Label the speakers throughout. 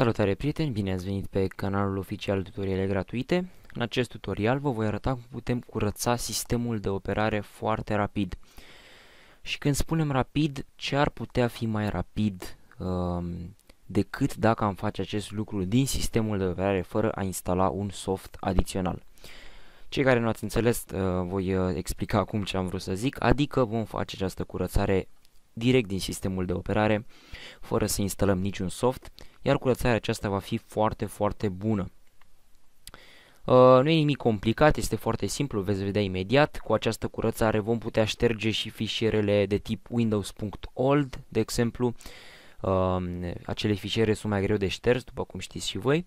Speaker 1: Salutare prieteni, bine ați venit pe canalul oficial Tutoriale Gratuite. În acest tutorial vă voi arăta cum putem curăța sistemul de operare foarte rapid. Și când spunem rapid, ce ar putea fi mai rapid uh, decât dacă am face acest lucru din sistemul de operare fără a instala un soft adițional. Cei care nu ați înțeles, uh, voi uh, explica acum ce am vrut să zic, adică vom face această curățare direct din sistemul de operare, fără să instalăm niciun soft, iar curățarea aceasta va fi foarte, foarte bună. Uh, nu e nimic complicat, este foarte simplu, veți vedea imediat. Cu această curățare vom putea șterge și fișierele de tip Windows.old, de exemplu. Uh, acele fișiere sunt mai greu de șters, după cum știți și voi.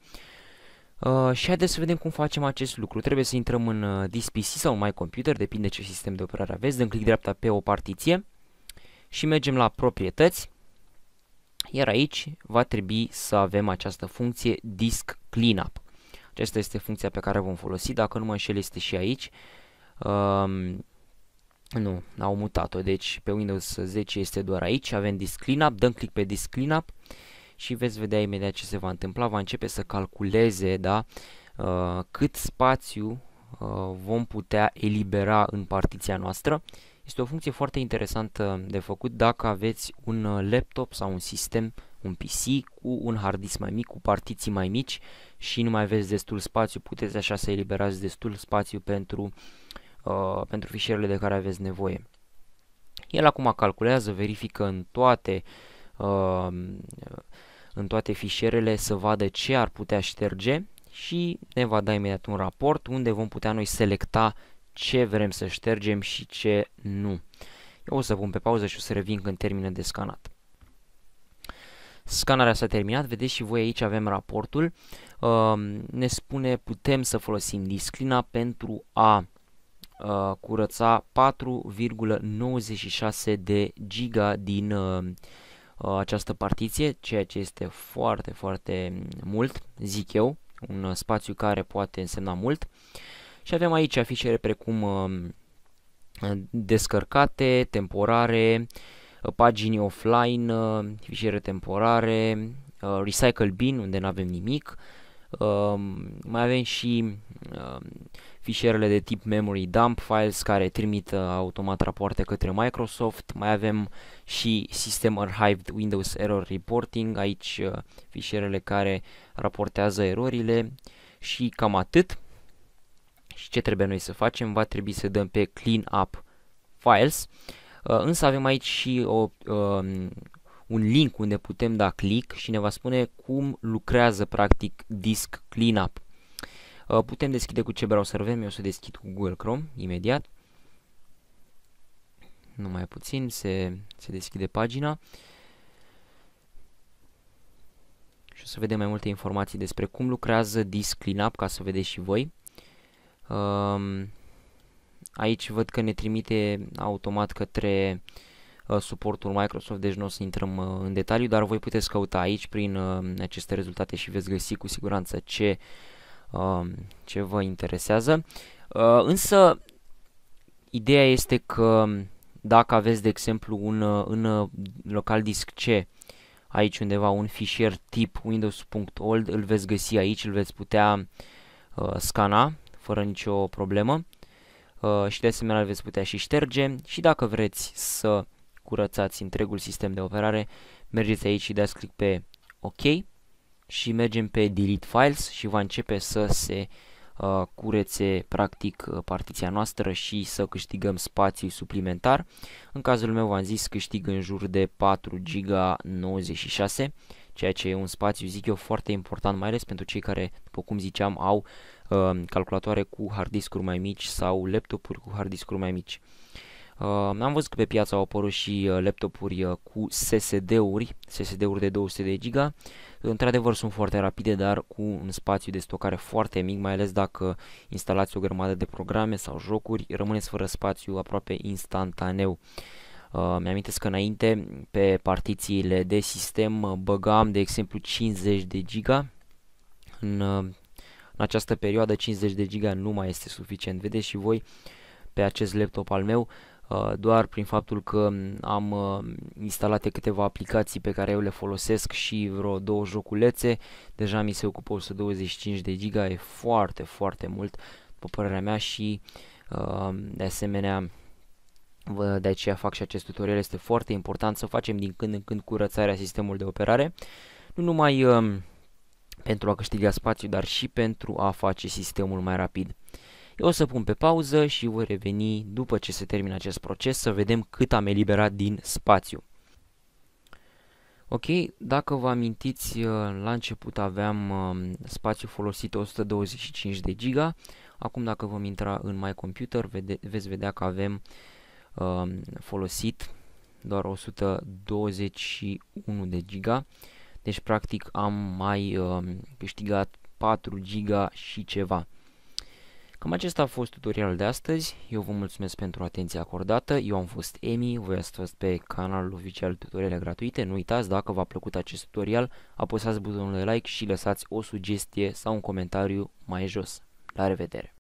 Speaker 1: Uh, și haideți să vedem cum facem acest lucru. Trebuie să intrăm în uh, This sau My Computer, depinde ce sistem de operare aveți. Dăm click dreapta pe o partiție și mergem la proprietăți. Iar aici va trebui să avem această funcție disk cleanup. Aceasta este funcția pe care vom folosi, dacă nu mă înșel este și aici. Um, nu, au mutat-o, deci pe Windows 10 este doar aici, avem disk cleanup, dăm click pe disk cleanup și veți vedea imediat ce se va întâmpla, va începe să calculeze da, uh, cât spațiu uh, vom putea elibera în partiția noastră. Uh, este o funcție foarte interesantă de făcut dacă aveți un uh, laptop sau un sistem, un PC cu un hard disk mai mic, cu partiții mai mici și nu mai aveți destul spațiu, puteți așa să eliberați destul spațiu pentru, uh, pentru fișierele de care aveți nevoie. El acum calculează, verifică în toate uh, în toate fișierele să vadă ce ar putea șterge și ne va da imediat un raport unde vom putea noi selecta ce vrem să ștergem și ce nu. Eu o să pun pe pauză și o să revin când termină de scanat. Scanarea s-a terminat, vedeți și voi aici avem raportul. Ehm, ne spune putem să folosim disclina pentru a eh, curăța 4,96 de giga din eh, eh, această partiție, ceea ce este foarte, foarte mult, zic eu, un spațiu care poate însemna mult. Uh, și avem aici fișiere precum um, descărcate, temporare, uh, pagini offline, uh, fișiere temporare, uh, recycle bin unde nu avem nimic, Uh, mai avem și uh, fișierele de tip memory dump files care trimit uh, automat rapoarte către Microsoft, mai avem și System Archived Windows Error Reporting, aici uh, fișierele care raportează erorile și cam atât. Și ce trebuie noi să facem? Va trebui să dăm pe Clean Up Files. Uh, însă avem aici și o, um, un link unde putem da click și ne va spune cum lucrează practic Disk Cleanup. Uh, putem deschide cu ce browser avem, eu o să deschid cu Google Chrome imediat. Numai puțin, se, se deschide pagina. Și o să vedem mai multe informații despre cum lucrează Disk Cleanup, ca să vedeți și voi. Um, aici văd că ne trimite automat către uh, suportul Microsoft, deci nu o să intrăm uh, în detaliu, dar voi puteți căuta aici prin uh, aceste rezultate și veți găsi cu siguranță ce, um, ce vă interesează. Uh, însă, ideea este că dacă aveți, de exemplu, un, uh, în uh, local disc C, aici undeva un fișier tip windows.old, îl veți găsi aici, îl veți putea uh, scana fără nicio problemă uh, și de asemenea îl veți putea și șterge și dacă vreți să curățați întregul sistem de operare, mergeți aici și dați click pe OK și mergem pe Delete Files și va începe să se uh, curețe practic uh, partiția noastră și să câștigăm spațiu suplimentar. În cazul meu v-am zis câștig în jur de 4 giga 96 ceea ce e un spațiu, zic eu, foarte important, mai ales pentru cei care, după cum ziceam, au uh, calculatoare cu uri mai mici sau laptopuri cu uri mai mici. Uh, am văzut că pe piață au apărut și uh, laptopuri uh, cu SSD-uri, SSD-uri de 200 de giga. Într-adevăr sunt foarte rapide, dar cu un spațiu de stocare foarte mic, mai ales dacă instalați o grămadă de programe sau jocuri, rămâneți fără spațiu aproape instantaneu. Uh, Uh, mi am că înainte pe partițiile de sistem uh, băgam de exemplu 50 de giga în, uh, în această perioadă 50 de giga nu mai este suficient. Vedeți și voi pe acest laptop al meu uh, doar prin faptul că mm, am uh, instalate câteva aplicații pe care eu le folosesc și vreo două joculețe, deja mi se ocupă 125 de giga, e foarte, foarte mult, după părerea mea și uh, de asemenea de aceea fac și acest tutorial, este foarte important să facem din când în când curățarea sistemului de operare, nu numai um, pentru a câștiga spațiu, dar și pentru a face sistemul mai rapid. Eu o să pun pe pauză și voi reveni după ce se termină acest proces să vedem cât am eliberat din spațiu. Ok, dacă vă amintiți, uh, la început aveam um, spațiu folosit 125 de giga, acum dacă vom intra în My Computer vede veți vedea că avem Um, folosit, doar 121 de giga, deci practic am mai uh, câștigat 4 giga și ceva. Cam acesta a fost tutorialul de astăzi, eu vă mulțumesc pentru atenția acordată, eu am fost Emi, voi ați fost pe canalul oficial tutoriale gratuite, nu uitați, dacă v-a plăcut acest tutorial, apăsați butonul de like și lăsați o sugestie sau un comentariu mai jos. La revedere!